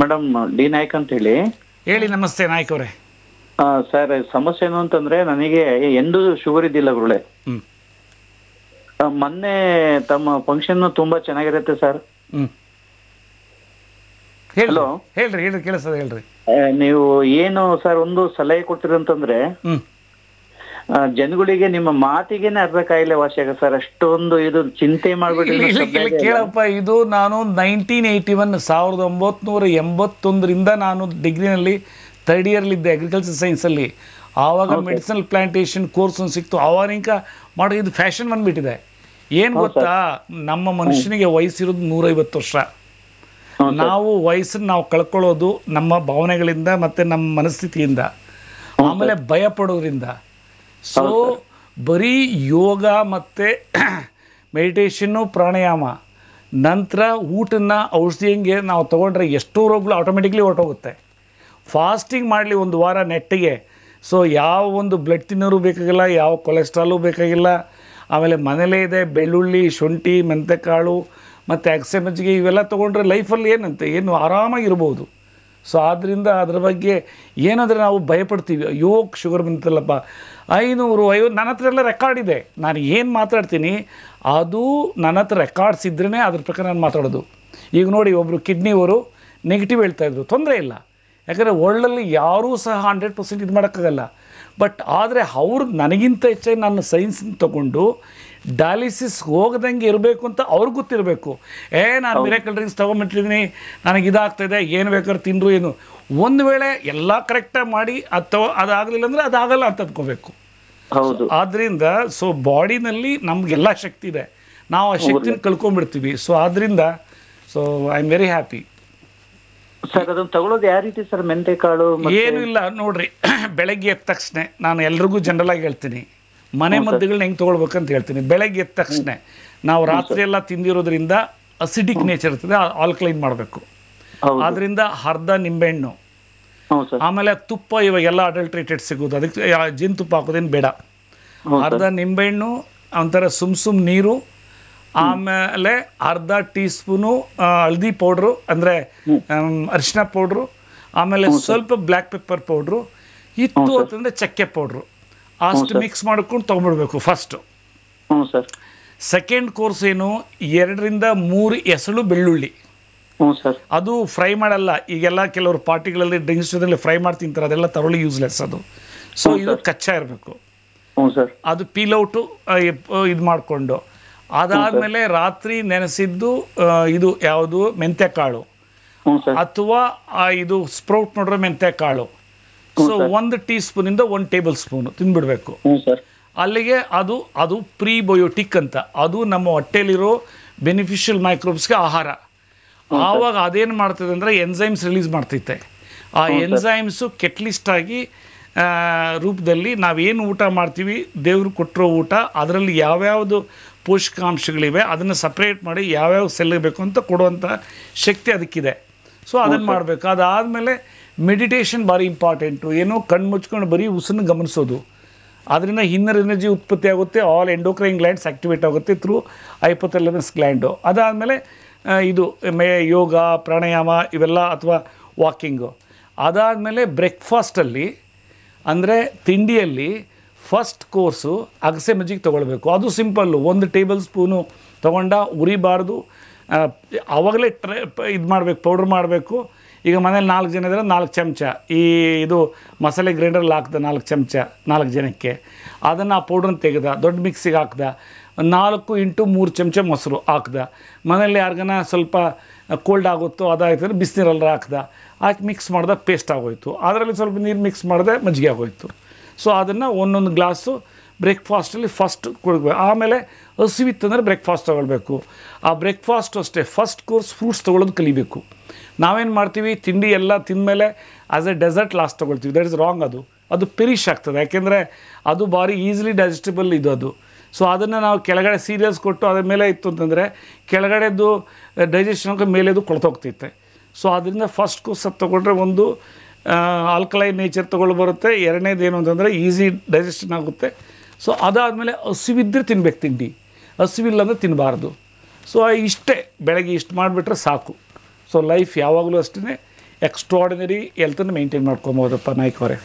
madam D Naik ಅಂತ ಹೇಳಿ ಹೇಳಿ ನಮಸ್ತೆ ನಾಯ್ಕ್ ಸರ್ ಸಮಸ್ಯೆ ಏನು ಅಂತಂದ್ರೆ ನನಗೆ ಎಂದೂ ಶುಗರ್ ಇದ್ದಿಲ್ಲ ಗುರುಳೆ ಮೊನ್ನೆ ತಮ್ಮ ಫಂಕ್ಷನ್ ತುಂಬಾ ಚೆನ್ನಾಗಿರುತ್ತೆ ಸರ್ ಹಲೋ ಹೇಳ್ರಿ ಹೇಳ್ರಿ ಕೇಳಿಸ್ತದೆ ಹೇಳ್ರಿ ನೀವು ಏನು ಸರ್ ಒಂದು ಸಲಹೆ ಕೊಡ್ತೀರಂತಂದ್ರೆ ಜನಗಳಿಗೆ ನಿಮ್ಮ ಮಾತಿಗೆ ಅರ್ಧ ಕಾಯಿಲೆ ವಾಸಿ ಸರ್ ಅಷ್ಟೊಂದು ಇದು ಚಿಂತೆ ಮಾಡ್ಬಿಟ್ಟು ಕೇಳಪ್ಪ ಇದು ನಾನು ನೈನ್ಟೀನ್ ಏಯ್ಟಿ ಒನ್ ಸಾವಿರದ ಒಂಬತ್ನೂರ ಎಂಬತ್ತೊಂದರಿಂದ ನಾನು ಡಿಗ್ರಿನಲ್ಲಿ ಥರ್ಡ್ ಇಯರ್ಲಿದ್ದೆ ಅಗ್ರಿಕಲ್ಚರ್ ಅಲ್ಲಿ ಆವಾಗ ಮೆಡಿಸಿನಲ್ ಪ್ಲಾಂಟೇಶನ್ ಕೋರ್ಸ್ ಒಂದು ಸಿಕ್ತು ಅವಾಗ ಮಾಡೋದು ಇದು ಫ್ಯಾಷನ್ ಬಂದ್ಬಿಟ್ಟಿದೆ ಏನು ಗೊತ್ತಾ ನಮ್ಮ ಮನುಷ್ಯನಿಗೆ ವಯಸ್ಸಿರೋದು ನೂರೈವತ್ತು ವರ್ಷ ನಾವು ವಯಸ್ಸನ್ನು ನಾವು ಕಳ್ಕೊಳ್ಳೋದು ನಮ್ಮ ಭಾವನೆಗಳಿಂದ ಮತ್ತು ನಮ್ಮ ಮನಸ್ಥಿತಿಯಿಂದ ಆಮೇಲೆ ಭಯ ಪಡೋದ್ರಿಂದ ಸೊ ಬರೀ ಯೋಗ ಮತ್ತು ಮೆಡಿಟೇಷನ್ನು ಪ್ರಾಣಾಯಾಮ ನಂತರ ಊಟನ ಔಷಧಿ ನಾವು ತೊಗೊಂಡ್ರೆ ಎಷ್ಟೋ ರೋಗಗಳು ಆಟೋಮೆಟಿಕ್ಲಿ ಹೊರಟೋಗುತ್ತೆ ಫಾಸ್ಟಿಂಗ್ ಮಾಡಲಿ ಒಂದು ವಾರ ನೆಟ್ಟಿಗೆ ಸೊ ಯಾವ ಒಂದು ಬ್ಲಡ್ ತಿನ್ನೋರು ಬೇಕಾಗಿಲ್ಲ ಯಾವ ಕೊಲೆಸ್ಟ್ರಾಲು ಬೇಕಾಗಿಲ್ಲ ಆಮೇಲೆ ಮನೇಲೇ ಇದೆ ಬೆಳ್ಳುಳ್ಳಿ ಶುಂಠಿ ಮೆಂತೆಕಾಳು ಮತ್ತು ಅಗಸೆ ಮಜ್ಜಿಗೆ ಇವೆಲ್ಲ ತೊಗೊಂಡ್ರೆ ಲೈಫಲ್ಲಿ ಏನಂತೆ ಏನು ಆರಾಮಾಗಿರ್ಬೋದು ಸೊ ಆದ್ದರಿಂದ ಅದರ ಬಗ್ಗೆ ಏನಾದರೂ ನಾವು ಭಯಪಡ್ತೀವಿ ಅಯ್ಯೋ ಶುಗರ್ ಬಂತಲ್ಲಪ್ಪ ಐನೂರು ಐವತ್ತು ನನ್ನ ಹತ್ರ ಎಲ್ಲ ರೆಕಾರ್ಡ್ ಇದೆ ನಾನು ಏನು ಮಾತಾಡ್ತೀನಿ ಅದು ನನ್ನ ಹತ್ರ ರೆಕಾರ್ಡ್ಸ್ ಇದ್ರೇ ಅದ್ರ ಪ್ರಕಾರ ನಾನು ಮಾತಾಡೋದು ಈಗ ನೋಡಿ ಒಬ್ಬರು ಕಿಡ್ನಿಯವರು ನೆಗೆಟಿವ್ ಹೇಳ್ತಾಯಿದ್ರು ತೊಂದರೆ ಇಲ್ಲ ಯಾಕಂದರೆ ವರ್ಲ್ಡಲ್ಲಿ ಯಾರೂ ಸಹ ಹಂಡ್ರೆಡ್ ಪರ್ಸೆಂಟ್ ಇದು ಮಾಡೋಕ್ಕಾಗಲ್ಲ ಬಟ್ ಆದರೆ ಅವ್ರು ನನಗಿಂತ ಹೆಚ್ಚಾಗಿ ನನ್ನ ಸೈನ್ಸನ್ನು ತಗೊಂಡು ಡಯಾಲಿಸಿಸ್ ಹೋಗದಂಗೆ ಇರಬೇಕು ಅಂತ ಅವ್ರಿಗೆ ಗೊತ್ತಿರಬೇಕು ಏ ನಾನು ಮಿರಾಕಲ್ ಡ್ರಿಂಕ್ಸ್ ತೊಗೊಂಬಿಟ್ಟಿದ್ದೀನಿ ನನಗೆ ಇದಾಗ್ತಿದೆ ಏನು ಬೇಕಾದ್ರೆ ತಿನ್ರು ಏನು ಒಂದು ವೇಳೆ ಎಲ್ಲ ಕರೆಕ್ಟಾಗಿ ಮಾಡಿ ಅಥವಾ ಅದಾಗಲಿಲ್ಲ ಅಂದರೆ ಅದಾಗಲ್ಲ ಅಂತ ಅಂದ್ಕೋಬೇಕು ಆದ್ದರಿಂದ ಸೊ ಬಾಡಿನಲ್ಲಿ ನಮಗೆಲ್ಲ ಶಕ್ತಿ ಇದೆ ನಾವು ಆ ಶಕ್ತಿನ ಕಳ್ಕೊಂಡ್ಬಿಡ್ತೀವಿ ಸೊ ಆದ್ದರಿಂದ so I am very happy sir ತಗೊಳ್ಳೋದು ಯಾವ ರೀತಿ ಸರ್ ಕಾಳು ಏನೂ ಇಲ್ಲ ನೋಡ್ರಿ ಬೆಳಗ್ಗೆ ಎದ್ದ ತಕ್ಷಣ ನಾನು ಎಲ್ರಿಗೂ ಜನರಲ್ ಆಗಿ ಹೇಳ್ತೀನಿ ಮನೆ ಮದ್ದುಗಳನ್ನ ಹೆಂಗೆ ಅಂತ ಹೇಳ್ತೀನಿ ಬೆಳಗ್ಗೆ ಎದ್ದ ತಕ್ಷಣ ನಾವು ರಾತ್ರಿ ಎಲ್ಲ ತಿಂದಿರೋದ್ರಿಂದ ಅಸಿಡಿಕ್ ನೇಚರ್ ಇರ್ತದೆ ಆಲ್ಕಲೈನ್ ಮಾಡಬೇಕು ಆದ್ರಿಂದ ಅರ್ಧ ನಿಂಬೆಹಣ್ಣು ಆಮೇಲೆ ತುಪ್ಪ ಇವಾಗ ಎಲ್ಲ ಅಡಲ್ಟ್ರೇಟೆಡ್ ಸಿಗೋದು ಅದಕ್ಕೆ ಜೀನ್ ತುಪ್ಪ ಹಾಕೋದೇನು ಬೇಡ ಅರ್ಧ ನಿಂಬೆಹಣ್ಣು ಒಂಥರ ಸುಮ್ ಸುಮ್ ನೀರು ಆಮೇಲೆ ಅರ್ಧ ಟೀ ಸ್ಪೂನು ಹಳದಿ ಪೌಡ್ರು ಅಂದರೆ ಅರಿಶಿನ ಪೌಡ್ರು ಆಮೇಲೆ ಸ್ವಲ್ಪ ಬ್ಲ್ಯಾಕ್ ಪೆಪ್ಪರ್ ಪೌಡ್ರು ಇತ್ತು ಅಂತಂದರೆ ಚಕ್ಕೆ ಪೌಡ್ರು ಅಷ್ಟು ಮಿಕ್ಸ್ ಮಾಡ್ಕೊಂಡು ತೊಗೊಂಡ್ಬಿಡ್ಬೇಕು ಫಸ್ಟು ಸೆಕೆಂಡ್ ಕೋರ್ಸ್ ಏನು ಎರಡರಿಂದ ಮೂರು ಎಸಳು ಬೆಳ್ಳುಳ್ಳಿ ಅದು ಫ್ರೈ ಮಾಡಲ್ಲ ಈಗೆಲ್ಲ ಕೆಲವರು ಪಾರ್ಟಿಗಳಲ್ಲಿ ಡ್ರಿಂಕ್ಸ್ನಲ್ಲಿ ಫ್ರೈ ಮಾಡಿ ತಿಂತಾರೆ ಅದೆಲ್ಲ ತರಳಿ ಯೂಸ್ಲೆಸ್ ಅದು ಸೊ ಇದು ಕಚ್ಚಾ ಇರಬೇಕು ಅದು ಸರ್ ಅದು ಇದು ಮಾಡಿಕೊಂಡು ಅದಾದ್ಮೇಲೆ ರಾತ್ರಿ ನೆನೆಸಿದ್ದು ಇದು ಯಾವುದು ಮೆಂತ್ಯ ಕಾಳು ಅಥವಾ ಇದು ಸ್ಪ್ರೌಟ್ ನೋಡ್ರೆ ಮೆಂತ್ಯ ಕಾಳು ಸೊ ಒಂದು ಟೀ ಸ್ಪೂನಿಂದ ಒಂದು ಟೇಬಲ್ ಸ್ಪೂನು ತಿಂದ್ಬಿಡಬೇಕು ಅಲ್ಲಿಗೆ ಅದು ಅದು ಬಯೋಟಿಕ್ ಅಂತ ಅದು ನಮ್ಮ ಹೊಟ್ಟೆಯಲ್ಲಿರೋ ಬೆನಿಫಿಷಿಯಲ್ ಮೈಕ್ರೋಬ್ಸ್ಗೆ ಆಹಾರ ಆವಾಗ ಅದೇನು ಮಾಡ್ತದೆ ಅಂದರೆ ಎನ್ಝೈಮ್ಸ್ ರಿಲೀಸ್ ಮಾಡ್ತೈತೆ ಆ ಎನ್ಝೈಮ್ಸು ಕೆಟ್ಲಿಸ್ಟ್ ಆಗಿ ರೂಪದಲ್ಲಿ ನಾವೇನು ಊಟ ಮಾಡ್ತೀವಿ ದೇವ್ರಿಗೆ ಕೊಟ್ಟಿರೋ ಊಟ ಅದರಲ್ಲಿ ಯಾವ್ಯಾವುದು ಪೋಷಕಾಂಶಗಳಿವೆ ಅದನ್ನು ಸಪ್ರೇಟ್ ಮಾಡಿ ಯಾವ್ಯಾವ ಸೆಲ್ಲಿಗೆ ಬೇಕು ಅಂತ ಕೊಡುವಂಥ ಶಕ್ತಿ ಅದಕ್ಕಿದೆ ಸೊ ಅದನ್ನು ಮಾಡಬೇಕು ಅದಾದಮೇಲೆ ಮೆಡಿಟೇಷನ್ ಭಾರಿ ಇಂಪಾರ್ಟೆಂಟು ಏನೋ ಕಣ್ಣು ಮುಚ್ಕೊಂಡು ಬರೀ ಉಸನ್ನು ಗಮನಿಸೋದು ಅದರಿಂದ ಇನ್ನರ್ ಎನರ್ಜಿ ಉತ್ಪತ್ತಿ ಆಗುತ್ತೆ ಆಲ್ ಎಂಡೋಕ್ರೈನ್ ಗ್ಲ್ಯಾಂಡ್ಸ್ ಆ್ಯಕ್ಟಿವೇಟ್ ಆಗುತ್ತೆ ಥ್ರೂ ಐಪೊಥೆಲಮಸ್ ಗ್ಲ್ಯಾಂಡು ಅದಾದಮೇಲೆ ಇದು ಮೇ ಯೋಗ ಪ್ರಾಣಾಯಾಮ ಇವೆಲ್ಲ ಅಥವಾ ವಾಕಿಂಗು ಅದಾದಮೇಲೆ ಬ್ರೇಕ್ಫಾಸ್ಟಲ್ಲಿ ಅಂದರೆ ತಿಂಡಿಯಲ್ಲಿ ಫಸ್ಟ್ ಕೋರ್ಸು ಅಗಸೆ ಮಜ್ಜಿಗೆ ತೊಗೊಳ್ಬೇಕು ಅದು ಸಿಂಪಲ್ಲು ಒಂದು ಟೇಬಲ್ ಸ್ಪೂನು ತೊಗೊಂಡ ಉರಿಬಾರ್ದು ಆವಾಗಲೇ ಟ್ರೈ ಇದು ಮಾಡಬೇಕು ಪೌಡ್ರ್ ಮಾಡಬೇಕು ಈಗ ಮನೇಲಿ ನಾಲ್ಕು ಜನ ಇದ್ದರೆ ನಾಲ್ಕು ಚಮಚ ಈ ಇದು ಮಸಾಲೆ ಗ್ರೈಂಡರ್ಲ್ಲಿ ಹಾಕ್ದೆ ನಾಲ್ಕು ಚಮಚ ನಾಲ್ಕು ಜನಕ್ಕೆ ಅದನ್ನು ಆ ಪೌಡ್ರನ್ನ ತೆಗೆದ ದೊಡ್ಡ ಮಿಕ್ಸಿಗೆ ಹಾಕ್ದೆ ನಾಲ್ಕು ಇಂಟು ಮೂರು ಚಮಚ ಮೊಸರು ಹಾಕ್ದೆ ಮನೇಲಿ ಯಾರಿಗನ ಸ್ವಲ್ಪ ಕೋಲ್ಡ್ ಆಗುತ್ತೋ ಅದಾಯ್ತಂದ್ರೆ ಬಿಸಿನೀರಲ್ಲ ಹಾಕ್ದೆ ಹಾಕಿ ಮಿಕ್ಸ್ ಮಾಡ್ದೆ ಪೇಸ್ಟ್ ಆಗೋಯ್ತು ಅದರಲ್ಲಿ ಸ್ವಲ್ಪ ನೀರು ಮಿಕ್ಸ್ ಮಾಡಿದೆ ಮಜ್ಜಿಗೆ ಆಗೋಯ್ತು ಸೊ ಅದನ್ನು ಒಂದೊಂದು ಗ್ಲಾಸು ಬ್ರೇಕ್ಫಾಸ್ಟಲ್ಲಿ ಫಸ್ಟ್ ಕೊಡಬೇಕು ಆಮೇಲೆ ಹಸಿವಿತ್ತಂದರೆ ಬ್ರೇಕ್ಫಾಸ್ಟ್ ತೊಗೊಳ್ಬೇಕು ಆ ಬ್ರೇಕ್ಫಾಸ್ಟ್ ಅಷ್ಟೇ ಫಸ್ಟ್ ಕೋರ್ಸ್ ಫ್ರೂಟ್ಸ್ ತೊಗೊಳ್ಳೋದು ಕಲಿಬೇಕು ನಾವೇನು ಮಾಡ್ತೀವಿ ತಿಂಡಿ ಎಲ್ಲ ತಿಂದಮೇಲೆ ಆ್ಯಸ್ ಎ ಡೆಸರ್ಟ್ ಲಾಸ್ಟ್ ತೊಗೊಳ್ತೀವಿ ದಟ್ ಇಸ್ ರಾಂಗ್ ಅದು ಅದು ಪೆರಿಶ್ ಆಗ್ತದೆ ಯಾಕೆಂದರೆ ಅದು ಭಾರಿ ಈಸಿಲಿ ಡೈಜೆಸ್ಟಬಲ್ ಇದು ಅದು ಸೊ ಅದನ್ನು ನಾವು ಕೆಳಗಡೆ ಸೀರಿಯಲ್ಸ್ ಕೊಟ್ಟು ಅದರ ಮೇಲೆ ಇತ್ತು ಅಂತಂದರೆ ಕೆಳಗಡೆದು ಡೈಜೆಷನ್ಗೆ ಮೇಲೆದು ಕೊಳ್ತೋಗ್ತೈತೆ ಸೊ ಅದರಿಂದ ಫಸ್ಟ್ ಕೋರ್ಸ್ ಅದು ತೊಗೊಂಡ್ರೆ ಒಂದು ಆಲ್ಕಲೈನ್ ನೇಚರ್ ತೊಗೊಳ್ಬರುತ್ತೆ ಬರುತ್ತೆ ಎರಡನೇದು ಏನು ಅಂತಂದರೆ ಈಸಿ ಡೈಜೆಷನ್ ಆಗುತ್ತೆ ಸೊ ಅದಾದಮೇಲೆ ಹಸಿವಿದ್ದರೆ ತಿನ್ಬೇಕು ತಿಂಡಿ ಹಸಿವಿಲ್ಲ ಅಂದರೆ ತಿನ್ನಬಾರ್ದು ಸೊ ಇಷ್ಟೇ ಬೆಳಗ್ಗೆ ಇಷ್ಟು ಮಾಡಿಬಿಟ್ರೆ ಸಾಕು ಸೊ ಲೈಫ್ ಯಾವಾಗಲೂ ಅಷ್ಟೇ ಎಕ್ಸ್ಟ್ರಾಡಿನರಿ ಎಲ್ತನ್ನು ಮೇಂಟೈನ್ ಮಾಡ್ಕೊಬೋದಪ್ಪ ನಾಯ್ಕವರೆ